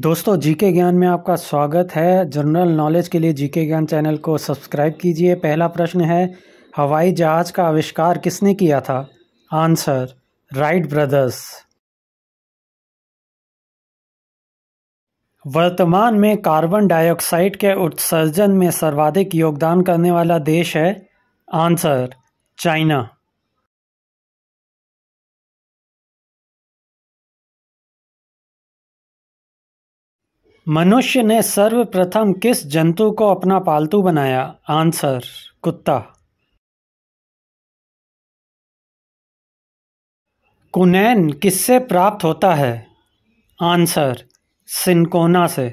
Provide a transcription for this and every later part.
दोस्तों जीके ज्ञान में आपका स्वागत है जनरल नॉलेज के लिए जीके ज्ञान चैनल को सब्सक्राइब कीजिए पहला प्रश्न है हवाई जहाज का आविष्कार किसने किया था आंसर राइट ब्रदर्स वर्तमान में कार्बन डाइऑक्साइड के उत्सर्जन में सर्वाधिक योगदान करने वाला देश है आंसर चाइना मनुष्य ने सर्वप्रथम किस जंतु को अपना पालतू बनाया आंसर कुत्ता कुनैन किससे प्राप्त होता है आंसर सिनकोना से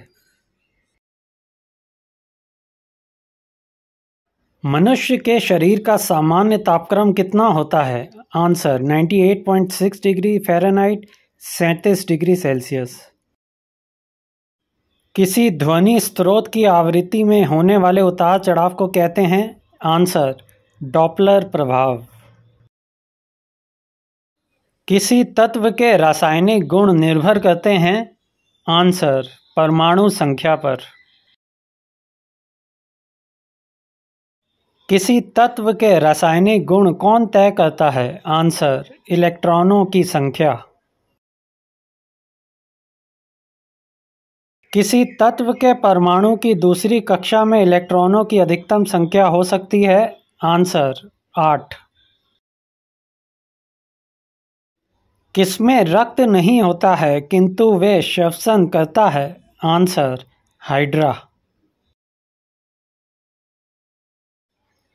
मनुष्य के शरीर का सामान्य तापक्रम कितना होता है answer 98.6 degree Fahrenheit 37 degree Celsius किसी ध्वनि स्रोत की आवृत्ति में होने वाले उतार चढ़ाव को कहते हैं आंसर डॉपलर प्रभाव किसी तत्व के रासायनिक गुण निर्भर करते हैं आंसर परमाणु संख्या पर किसी तत्व के रासायनिक गुण कौन तय करता है आंसर इलेक्ट्रॉनों की संख्या किसी तत्व के परमाणु की दूसरी कक्षा में इलेक्ट्रॉनों की अधिकतम संख्या हो सकती है आंसर आठ किसमें रक्त नहीं होता है किंतु वे श्वसन करता है आंसर हाइड्रा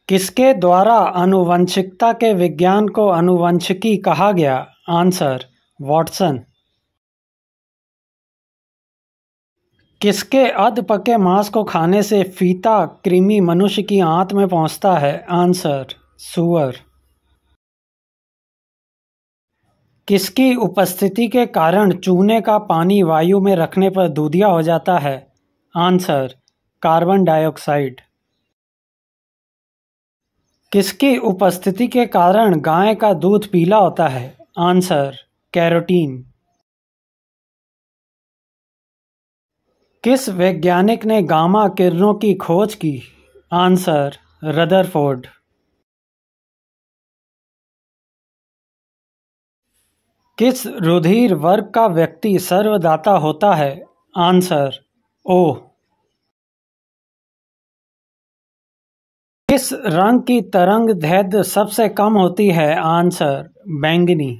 किसके द्वारा अनुवंशिकता के विज्ञान को अनुवंशिकी कहा गया आंसर वॉटसन किसके अध पके मांस को खाने से फीता कृमि मनुष्य की आंत में पहुंचता है आंसर सुअर किसकी उपस्थिति के कारण चूने का पानी वायु में रखने पर दूधिया हो जाता है आंसर कार्बन डाइऑक्साइड किसकी उपस्थिति के कारण गाय का दूध पीला होता है आंसर कैरोटीन किस वैज्ञानिक ने गामा किरणों की खोज की आंसर रदरफोर्ड किस रुधिर वर्ग का व्यक्ति सर्वदाता होता है आंसर ओ किस रंग की तरंग धैद सबसे कम होती है आंसर बैंगनी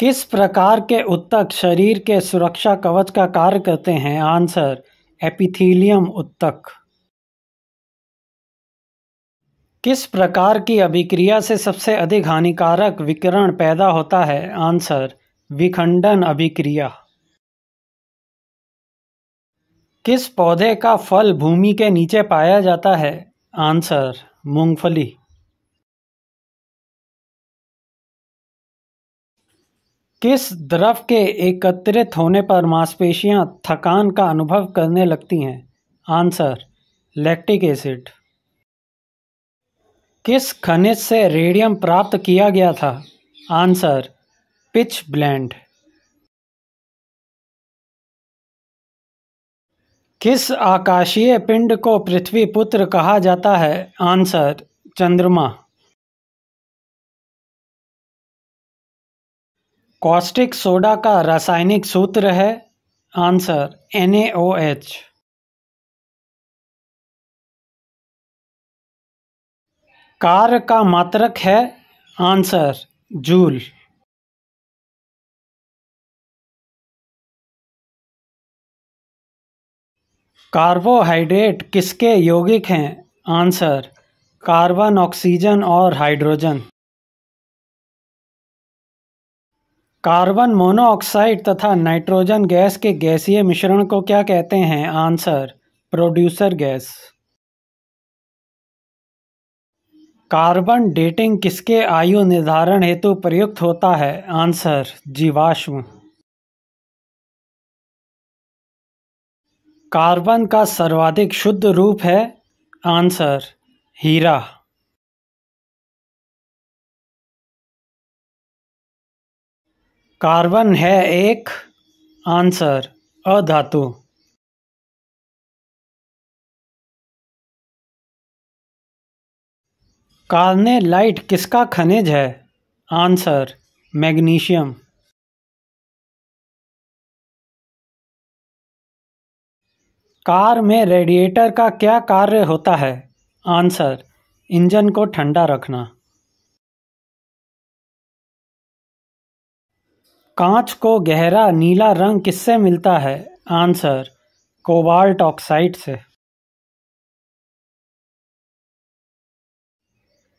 किस प्रकार के उत्तक शरीर के सुरक्षा कवच का कार्य करते हैं आंसर एपिथीलियम उत्तक किस प्रकार की अभिक्रिया से सबसे अधिक हानिकारक विकिरण पैदा होता है आंसर विखंडन अभिक्रिया किस पौधे का फल भूमि के नीचे पाया जाता है आंसर मूंगफली किस द्रव के एकत्रित होने पर मांसपेशियां थकान का अनुभव करने लगती हैं आंसर लैक्टिक एसिड किस खनिज से रेडियम प्राप्त किया गया था आंसर पिच ब्लैंड किस आकाशीय पिंड को पृथ्वी पुत्र कहा जाता है आंसर चंद्रमा कॉस्टिक सोडा का रासायनिक सूत्र है आंसर NaOH कार्य का मात्रक है आंसर जूल कार्बोहाइड्रेट किसके यौगिक हैं आंसर कार्बन ऑक्सीजन और हाइड्रोजन कार्बन मोनोऑक्साइड तथा नाइट्रोजन गैस के गैसीय मिश्रण को क्या कहते हैं answer producer gas carbon dating किसके आयु निर्धारण हेतु प्रयुक्त होता है आंसर जीवाश्म कार्बन का सर्वाधिक शुद्ध रूप है आंसर हीरा कार्बन है एक आंसर अधातु कार्ने लाइट किसका खनिज है आंसर मैग्नीशियम कार में रेडिएटर का क्या कार्य होता है आंसर इंजन को ठंडा रखना कांच को गहरा नीला रंग किससे मिलता है आंसर कोबाल्ट ऑक्साइड से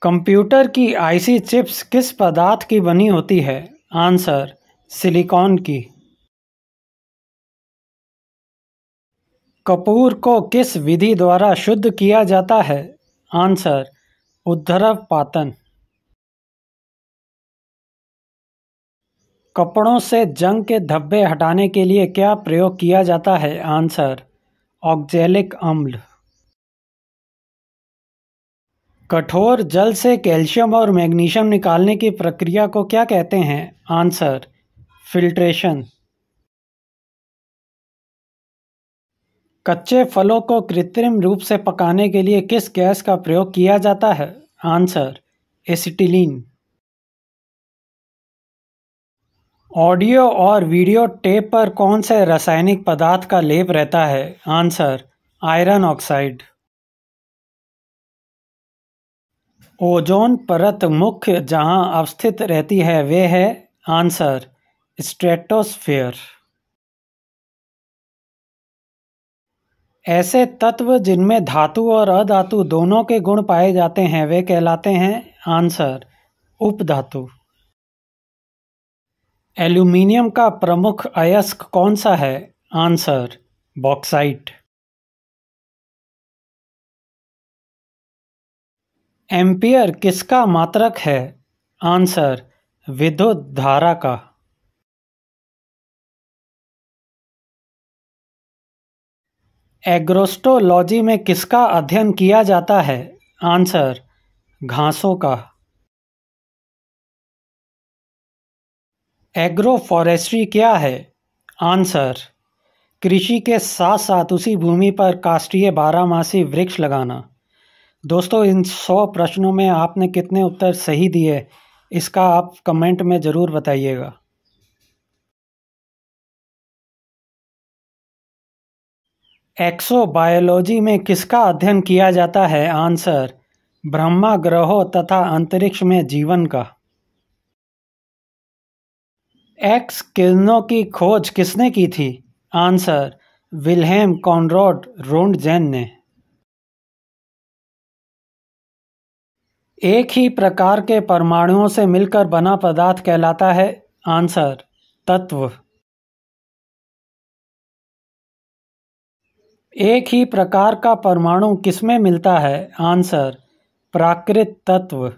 कंप्यूटर की आईसी चिप्स किस पदार्थ की बनी होती है आंसर सिलिकॉन की कपूर को किस विधि द्वारा शुद्ध किया जाता है आंसर उद्धरव पातन कपड़ों से जंग के धब्बे हटाने के लिए क्या प्रयोग किया जाता है आंसर ऑक्जेलिक अम्ल कठोर जल से कैल्शियम और मैग्नीशियम निकालने की प्रक्रिया को क्या कहते हैं आंसर फिल्ट्रेशन कच्चे फलों को कृत्रिम रूप से पकाने के लिए किस गैस का प्रयोग किया जाता है आंसर एसिटिलीन ऑडियो और वीडियो टेप पर कौन से रासायनिक पदार्थ का लेप रहता है आंसर आयरन ऑक्साइड ओजोन परत मुख्य जहां अवस्थित रहती है वे है आंसर स्ट्रेटोस्फेयर ऐसे तत्व जिनमें धातु और अधातु दोनों के गुण पाए जाते हैं वे कहलाते हैं आंसर उपधातु एल्यूमिनियम का प्रमुख अयस्क कौन सा है आंसर बॉक्साइट एम्पियर किसका मात्रक है आंसर विद्युत धारा का एग्रोस्टोलॉजी में किसका अध्ययन किया जाता है आंसर घासों का एग्रो फॉरेस्ट्री क्या है आंसर कृषि के साथ साथ उसी भूमि पर काष्टीय बारहमासी वृक्ष लगाना दोस्तों इन सौ प्रश्नों में आपने कितने उत्तर सही दिए इसका आप कमेंट में ज़रूर बताइएगा एक्सोबायोलॉजी में किसका अध्ययन किया जाता है आंसर ब्रह्मा ग्रहों तथा अंतरिक्ष में जीवन का एक्स किरणों की खोज किसने की थी आंसर विलहेम कॉनरॉड जैन ने एक ही प्रकार के परमाणुओं से मिलकर बना पदार्थ कहलाता है आंसर तत्व एक ही प्रकार का परमाणु किसमें मिलता है आंसर प्राकृत तत्व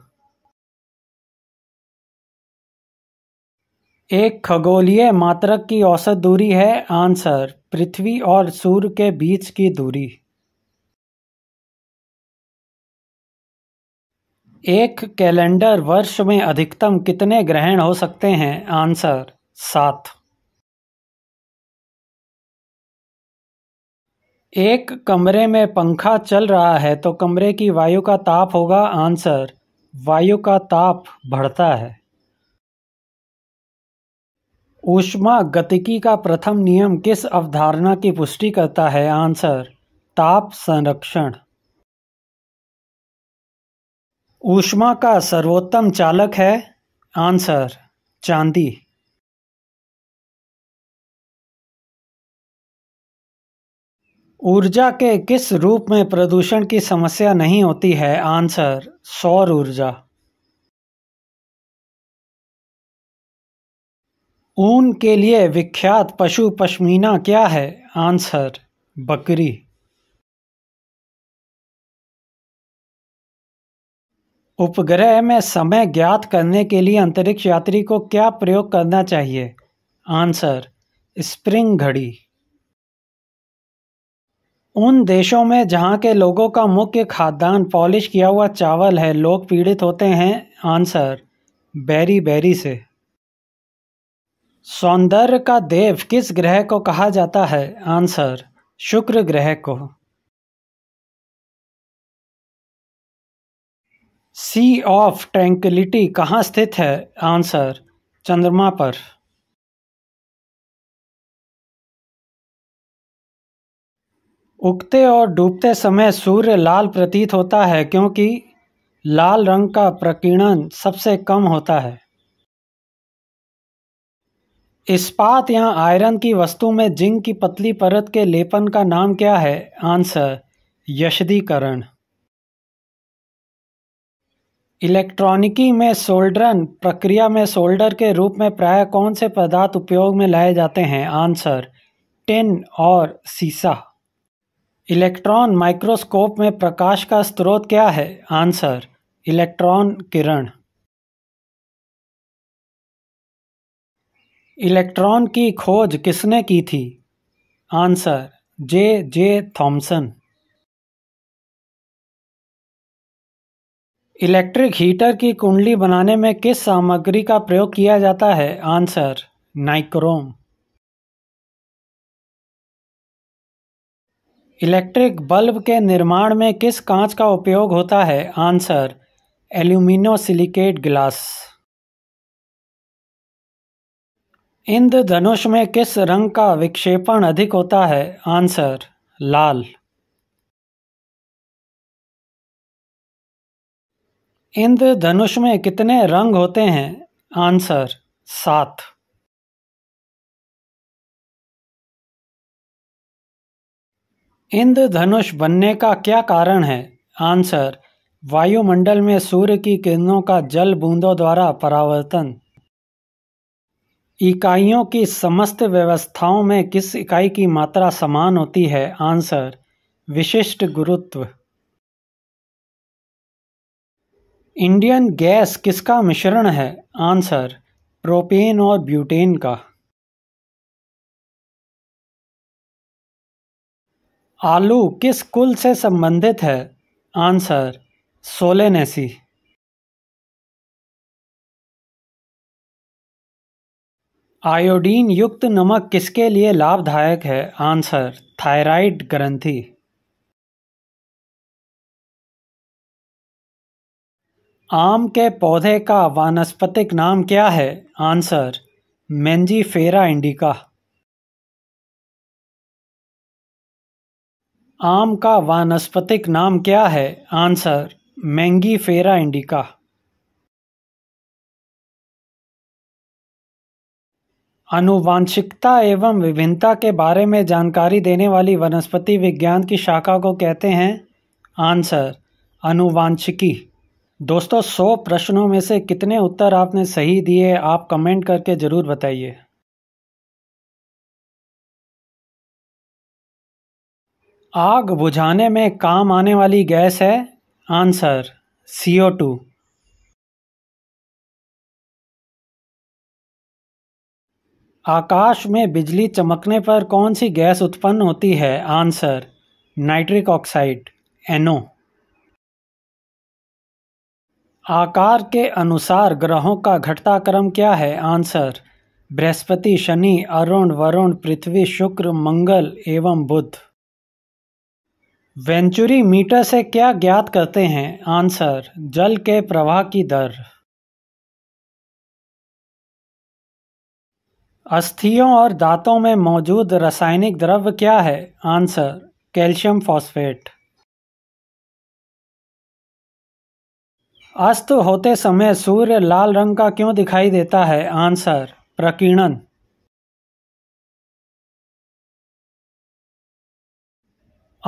एक खगोलीय मात्रक की औसत दूरी है आंसर पृथ्वी और सूर्य के बीच की दूरी एक कैलेंडर वर्ष में अधिकतम कितने ग्रहण हो सकते हैं आंसर सात एक कमरे में पंखा चल रहा है तो कमरे की वायु का ताप होगा आंसर वायु का ताप बढ़ता है ऊष्मा गतिकी का प्रथम नियम किस अवधारणा की पुष्टि करता है आंसर ताप संरक्षण ऊष्मा का सर्वोत्तम चालक है आंसर चांदी ऊर्जा के किस रूप में प्रदूषण की समस्या नहीं होती है आंसर सौर ऊर्जा ऊन के लिए विख्यात पशु पश्मीना क्या है आंसर बकरी उपग्रह में समय ज्ञात करने के लिए अंतरिक्ष यात्री को क्या प्रयोग करना चाहिए आंसर स्प्रिंग घड़ी उन देशों में जहां के लोगों का मुख्य खाद्यान्न पॉलिश किया हुआ चावल है लोग पीड़ित होते हैं आंसर बेरी बेरी से सौंदर्य का देव किस ग्रह को कहा जाता है आंसर शुक्र ग्रह को सी ऑफ ट्रैंक्लिटी कहाँ स्थित है आंसर चंद्रमा पर उगते और डूबते समय सूर्य लाल प्रतीत होता है क्योंकि लाल रंग का प्रकीर्णन सबसे कम होता है इस्पात या आयरन की वस्तु में जिंक की पतली परत के लेपन का नाम क्या है आंसर यशदीकरण इलेक्ट्रॉनिकी में सोल्डरन प्रक्रिया में सोल्डर के रूप में प्राय कौन से पदार्थ उपयोग में लाए जाते हैं आंसर टिन और सीसा इलेक्ट्रॉन माइक्रोस्कोप में प्रकाश का स्रोत क्या है आंसर इलेक्ट्रॉन किरण इलेक्ट्रॉन की खोज किसने की थी answer J J Thomson electric heater की कुंडली बनाने में किस सामग्री का प्रयोग किया जाता है आंसर नाइक्रोम इलेक्ट्रिक बल्ब के निर्माण में किस कांच का उपयोग होता है आंसर एल्यूमिनो सिलिकेट ग्लास इंद्रधनुष में किस रंग का विक्षेपण अधिक होता है आंसर लाल इंद्रधनुष में कितने रंग होते हैं आंसर सात इंद्र धनुष बनने का क्या कारण है आंसर वायुमंडल में सूर्य की किरणों का जल बूंदों द्वारा परावर्तन इकाइयों की समस्त व्यवस्थाओं में किस इकाई की मात्रा समान होती है आंसर विशिष्ट गुरुत्व इंडियन गैस किसका मिश्रण है आंसर प्रोपेन और ब्यूटेन का आलू किस कुल से संबंधित है आंसर सोलेनेसी आयोडीन युक्त नमक किसके लिए लाभदायक है आंसर थायराइड ग्रंथि आम के पौधे का वानस्पतिक नाम क्या है आंसर फेरा इंडिका आम का वानस्पतिक नाम क्या है आंसर मैंगीफेरा इंडिका अनुवांशिकता एवं विभिन्नता के बारे में जानकारी देने वाली वनस्पति विज्ञान की शाखा को कहते हैं आंसर अनुवांशिकी दोस्तों सौ प्रश्नों में से कितने उत्तर आपने सही दिए आप कमेंट करके ज़रूर बताइए आग बुझाने में काम आने वाली गैस है आंसर सीओ टू आकाश में बिजली चमकने पर कौन सी गैस उत्पन्न होती है आंसर नाइट्रिक ऑक्साइड एनओ आकार के अनुसार ग्रहों का घटता क्रम क्या है आंसर बृहस्पति शनि अरुण वरुण पृथ्वी शुक्र मंगल एवं बुध वेंचुरी मीटर से क्या ज्ञात करते हैं आंसर जल के प्रवाह की दर अस्थियों और दांतों में मौजूद रासायनिक द्रव्य क्या है आंसर कैल्शियम फॉस्फेट अस्त होते समय सूर्य लाल रंग का क्यों दिखाई देता है आंसर प्रकीर्णन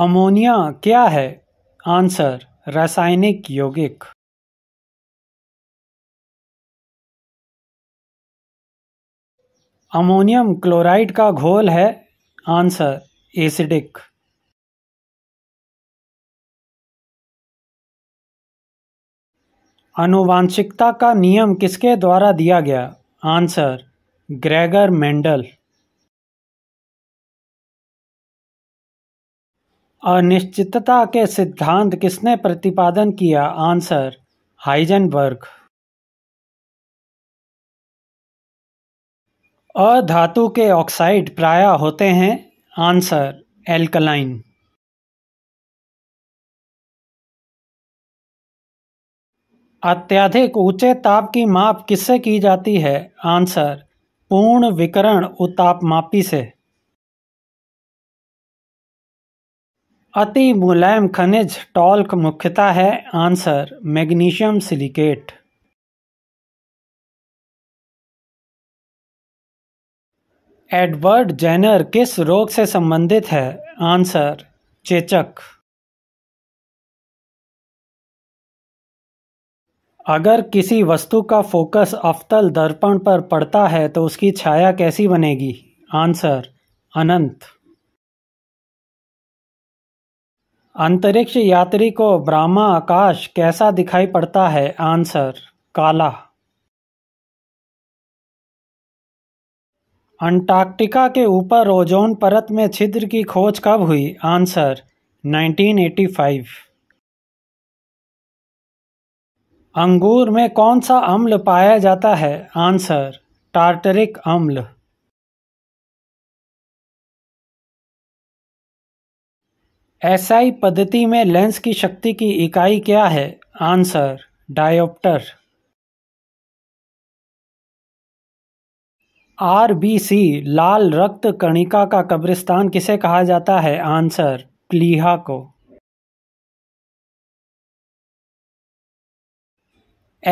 अमोनिया क्या है आंसर रासायनिक यौगिक अमोनियम क्लोराइड का घोल है आंसर एसिडिक अनुवांशिकता का नियम किसके द्वारा दिया गया आंसर ग्रेगर मेंडल अनिश्चितता के सिद्धांत किसने प्रतिपादन किया आंसर हाइजनबर्ग अधातु के ऑक्साइड प्राय होते हैं आंसर एल्कलाइन अत्यधिक ऊंचे ताप की माप किससे की जाती है आंसर पूर्ण विकरण मापी से अति मुलायम खनिज टॉल्क मुख्यता है answer magnesium silicate Edward Jenner किस रोग से संबंधित है आंसर चेचक अगर किसी वस्तु का फोकस अवतल दर्पण पर पड़ता है तो उसकी छाया कैसी बनेगी आंसर अनंत अंतरिक्ष यात्री को ब्रह्मा आकाश कैसा दिखाई पड़ता है आंसर काला अंटार्कटिका के ऊपर ओजोन परत में छिद्र की खोज कब हुई आंसर 1985 अंगूर में कौन सा अम्ल पाया जाता है आंसर टार्टरिक अम्ल एसआई पद्धति में लेंस की शक्ति की इकाई क्या है answer dioptre R B C लाल रक्त कणिका का कब्रिस्तान किसे कहा जाता है आंसर प्लीहा को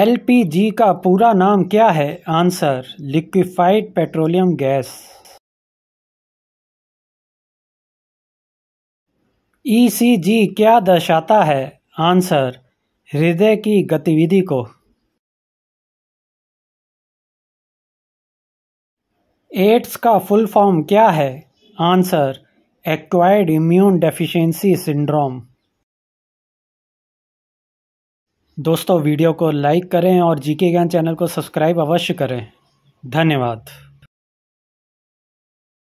एल पी जी का पूरा नाम क्या है answer liquefied petroleum gas E C G क्या दर्शाता है आंसर हृदय की गतिविधि को एड्स का फुल फॉर्म क्या है answer acquired immune deficiency syndrome दोस्तों वीडियो को लाइक करें और जीके ज्ञान चैनल को सब्सक्राइब अवश्य करें धन्यवाद